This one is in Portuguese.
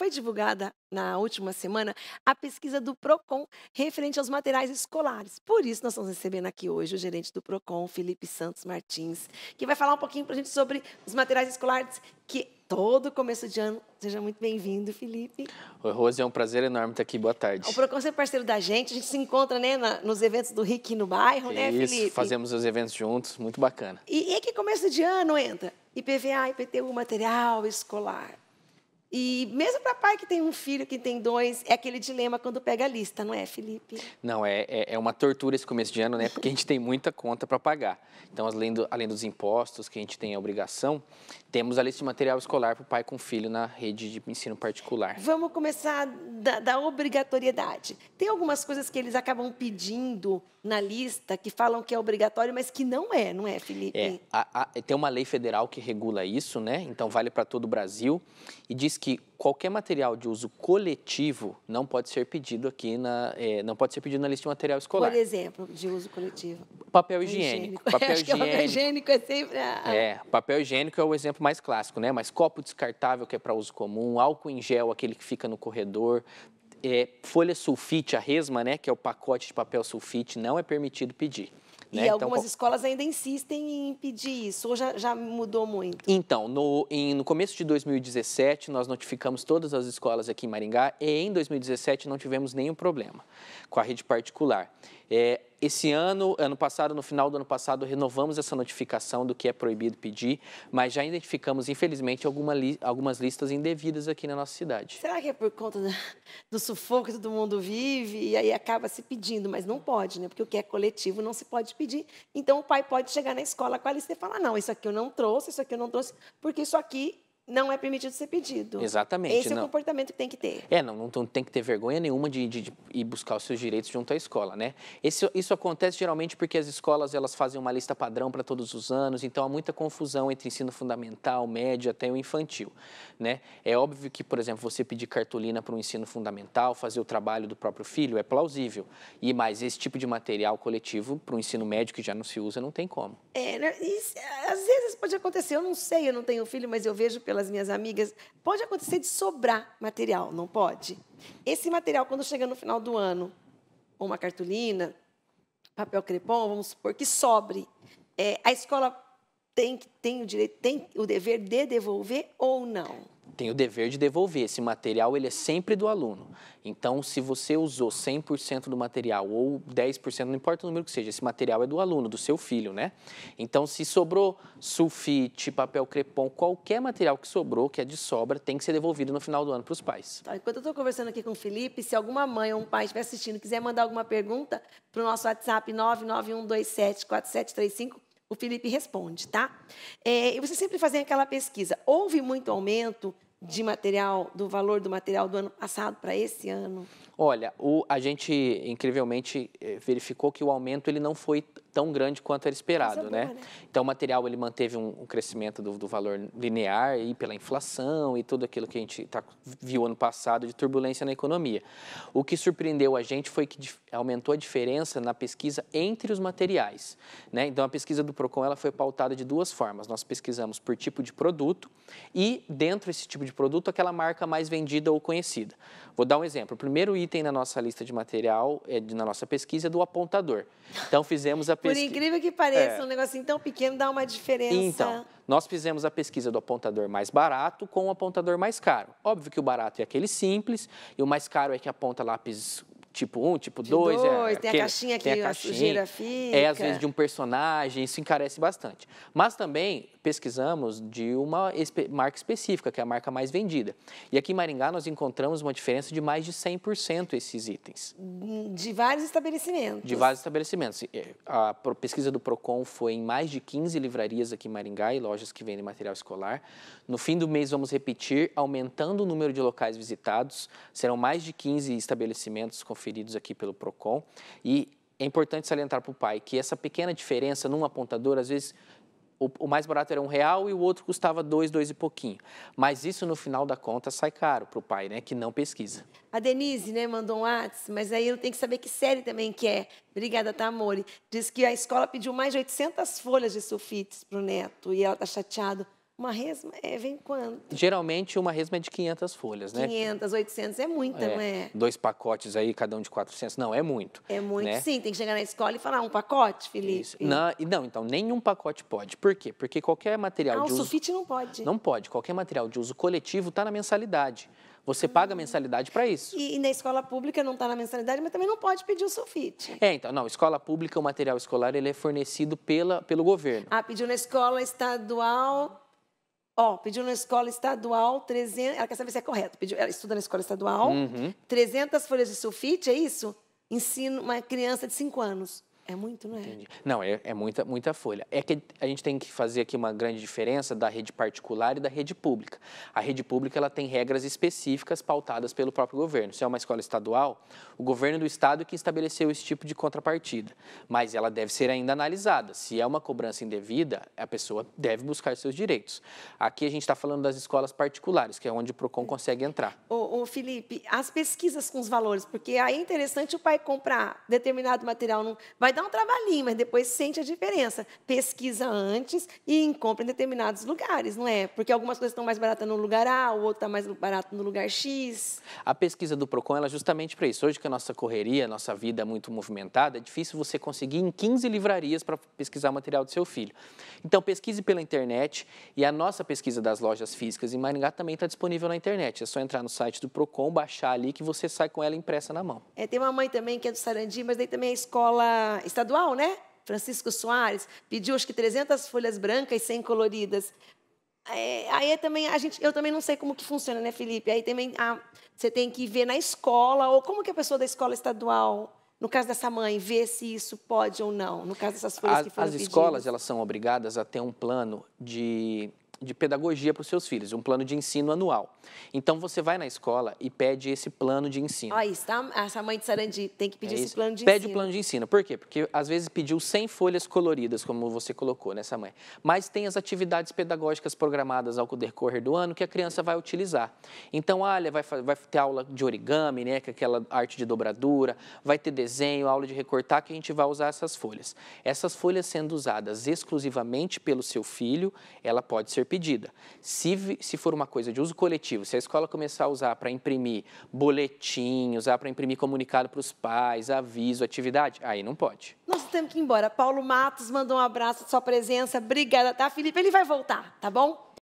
foi divulgada na última semana a pesquisa do PROCON referente aos materiais escolares. Por isso, nós estamos recebendo aqui hoje o gerente do PROCON, Felipe Santos Martins, que vai falar um pouquinho para a gente sobre os materiais escolares que todo começo de ano. Seja muito bem-vindo, Felipe. Oi, Rose, é um prazer enorme estar aqui. Boa tarde. O Procon é parceiro da gente, a gente se encontra né, na, nos eventos do RIC no bairro, né, Isso, né, Felipe? fazemos os eventos juntos, muito bacana. E, e que começo de ano entra IPVA, IPTU, material escolar. E mesmo para pai que tem um filho, que tem dois, é aquele dilema quando pega a lista, não é, Felipe? Não, é, é, é uma tortura esse começo de ano, né? Porque a gente tem muita conta para pagar. Então, além, do, além dos impostos que a gente tem a obrigação, temos a lista de material escolar para o pai com filho na rede de ensino particular. Vamos começar da, da obrigatoriedade. Tem algumas coisas que eles acabam pedindo na lista que falam que é obrigatório, mas que não é, não é, Felipe? É, a, a, tem uma lei federal que regula isso, né? Então, vale para todo o Brasil e diz que qualquer material de uso coletivo não pode ser pedido aqui na é, não pode ser pedido na lista de material escolar. Por exemplo, de uso coletivo. Papel higiênico. Papel higiênico. é sempre. Ah. É, papel higiênico é o exemplo mais clássico, né? Mas copo descartável que é para uso comum, álcool em gel aquele que fica no corredor, é, folha sulfite, a resma, né? Que é o pacote de papel sulfite, não é permitido pedir. Né? E então, algumas então, escolas ainda insistem em impedir isso, ou já, já mudou muito? Então, no, em, no começo de 2017, nós notificamos todas as escolas aqui em Maringá e em 2017 não tivemos nenhum problema com a rede particular. É, esse ano, ano passado, no final do ano passado, renovamos essa notificação do que é proibido pedir, mas já identificamos, infelizmente, alguma li, algumas listas indevidas aqui na nossa cidade. Será que é por conta do, do sufoco que todo mundo vive e aí acaba se pedindo, mas não pode, né? Porque o que é coletivo não se pode pedir. Então o pai pode chegar na escola com a lista e falar: não, isso aqui eu não trouxe, isso aqui eu não trouxe, porque isso aqui não é permitido ser pedido. Exatamente. Esse não. é o comportamento que tem que ter. É, não, não, não tem que ter vergonha nenhuma de, de, de, ir buscar os seus direitos junto à escola, né? Esse, isso acontece geralmente porque as escolas elas fazem uma lista padrão para todos os anos, então há muita confusão entre ensino fundamental, médio até o infantil, né? É óbvio que, por exemplo, você pedir cartolina para um ensino fundamental, fazer o trabalho do próprio filho, é plausível. E mais, esse tipo de material coletivo para o ensino médio que já não se usa, não tem como. É, né? e, às vezes pode acontecer, eu não sei, eu não tenho filho, mas eu vejo pela delas, minhas amigas, pode acontecer de sobrar material, não pode? Esse material, quando chega no final do ano, uma cartolina, papel crepom, vamos supor que sobre, é, a escola tem, tem o direito, tem o dever de devolver ou não? tem o dever de devolver. Esse material ele é sempre do aluno. Então, se você usou 100% do material ou 10%, não importa o número que seja, esse material é do aluno, do seu filho, né? Então, se sobrou sulfite, papel crepom, qualquer material que sobrou, que é de sobra, tem que ser devolvido no final do ano para os pais. Tá, enquanto eu estou conversando aqui com o Felipe, se alguma mãe ou um pai estiver assistindo e quiser mandar alguma pergunta para o nosso WhatsApp 991274735, o Felipe responde, tá? É, e você sempre fazem aquela pesquisa. Houve muito aumento de material, do valor do material do ano passado para esse ano? Olha, o, a gente incrivelmente eh, verificou que o aumento ele não foi tão grande quanto era esperado, é né? Boa, né? Então o material ele manteve um, um crescimento do, do, valor linear e pela inflação e tudo aquilo que a gente tá, viu ano passado de turbulência na economia. O que surpreendeu a gente foi que aumentou a diferença na pesquisa entre os materiais, né? Então a pesquisa do Procon ela foi pautada de duas formas. Nós pesquisamos por tipo de produto e dentro desse tipo de produto aquela marca mais vendida ou conhecida. Vou dar um exemplo. O primeiro item tem na nossa lista de material, é, na nossa pesquisa, do apontador. Então, fizemos a pesquisa... Por incrível que pareça, é. um negocinho tão pequeno dá uma diferença. Então, nós fizemos a pesquisa do apontador mais barato com o apontador mais caro. Óbvio que o barato é aquele simples e o mais caro é que aponta lápis tipo um, tipo, tipo dois É, tem a caixinha que a, caixinha, a sujeira fica. É, às vezes, de um personagem, isso encarece bastante. Mas também pesquisamos de uma marca específica, que é a marca mais vendida. E aqui em Maringá nós encontramos uma diferença de mais de 100% esses itens. De vários estabelecimentos. De vários estabelecimentos. Eh, a pesquisa do Procon foi em mais de 15 livrarias aqui em Maringá e lojas que vendem material escolar. No fim do mês vamos repetir, aumentando o número de locais visitados. Serão mais de 15 estabelecimentos conferidos aqui pelo Procon e é importante salientar para o pai que essa pequena diferença num apontador às vezes o, o mais barato era um real e o outro custava dois, dois e pouquinho. Mas isso, no final da conta, sai caro para o pai, né? Que não pesquisa. A Denise, né, mandou um WhatsApp, mas aí eu tenho que saber que série também que é. Obrigada, Tamori. Tá, Diz que a escola pediu mais de 800 folhas de sulfites para o neto e ela está chateada uma resma é, vem quanto? Geralmente uma resma é de 500 folhas, né? 500, 800 é muita, é, não é? Dois pacotes aí, cada um de 400, não, é muito. É muito, né? sim. Tem que chegar na escola e falar ah, um pacote, Felipe. Isso. Não, não, então, nenhum pacote pode. Por quê? Porque qualquer material ah, de uso... o sulfite não pode. Não pode. Qualquer material de uso coletivo está na mensalidade. Você ah. paga mensalidade para isso. E, e, na escola pública não está na mensalidade, mas também não pode pedir o sulfite. É, então, não, escola pública, o material escolar, ele é fornecido pela, pelo governo. Ah, pediu na escola estadual, Ó, pediu na escola estadual 300. Ela quer saber se é correto. Pediu, ela estuda na escola estadual, uhum. 300 folhas de sulfite, é isso? Ensino uma criança de 5 anos. É muito, não é? Entendi. Não, é, é, muita, muita folha. É que a gente tem que fazer aqui uma grande diferença da rede particular e da rede pública. A rede pública ela tem regras específicas pautadas pelo próprio governo. Se é uma escola estadual, o governo do estado é que estabeleceu esse tipo de contrapartida. Mas ela deve ser ainda analisada. Se é uma cobrança indevida, a pessoa deve buscar seus direitos. Aqui a gente está falando das escolas particulares, que é onde o PROCON consegue entrar. Ô, ô, Felipe, as pesquisas com os valores, porque aí é interessante o pai comprar determinado material, não vai dar dá um trabalhinho, mas depois sente a diferença. Pesquisa antes e compra em determinados lugares, não é? Porque algumas coisas estão mais baratas no lugar A, o outro está mais barato no lugar X. A pesquisa do PROCON ela é justamente para isso. Hoje que a nossa correria, a nossa vida é muito movimentada, é difícil você conseguir em 15 livrarias para pesquisar o material do seu filho. Então, pesquise pela internet e a nossa pesquisa das lojas físicas em Maringá também está disponível na internet. É só entrar no site do PROCON, baixar ali que você sai com ela impressa na mão. É, tem uma mãe também que é do Sarandi, mas daí também é escola estadual, né? Francisco Soares, pediu acho que 300 folhas brancas e 100 coloridas. É, aí é também a gente, eu também não sei como que funciona, né, Felipe? Aí também ah, você tem que ver na escola ou como que a pessoa da escola estadual, no caso dessa mãe, vê se isso pode ou não. No caso dessas folhas a, que foram as pedidas. As escolas elas são obrigadas a ter um plano de de pedagogia para os seus filhos, um plano de ensino anual. Então você vai na escola e pede esse plano de ensino. Olha isso, tá? Essa mãe de Sarandi tem que pedir é esse isso. plano de pede ensino. Pede o plano de ensino. Por quê? Porque às vezes pediu 100 folhas coloridas, como você colocou nessa mãe. Mas tem as atividades pedagógicas programadas ao decorrer do ano que a criança vai utilizar. Então, olha, vai, vai ter aula de origami, né, que é aquela arte de dobradura, vai ter desenho, aula de recortar, que a gente vai usar essas folhas. Essas folhas sendo usadas exclusivamente pelo seu filho, ela pode ser pedida. Se, se for uma coisa de uso coletivo, se a escola começar a usar para imprimir boletim, usar para imprimir comunicado para os pais, aviso, atividade, aí não pode. Nós temos que ir embora. Paulo Matos mandou um abraço de sua presença. Obrigada, tá, Felipe? Ele vai voltar, tá bom?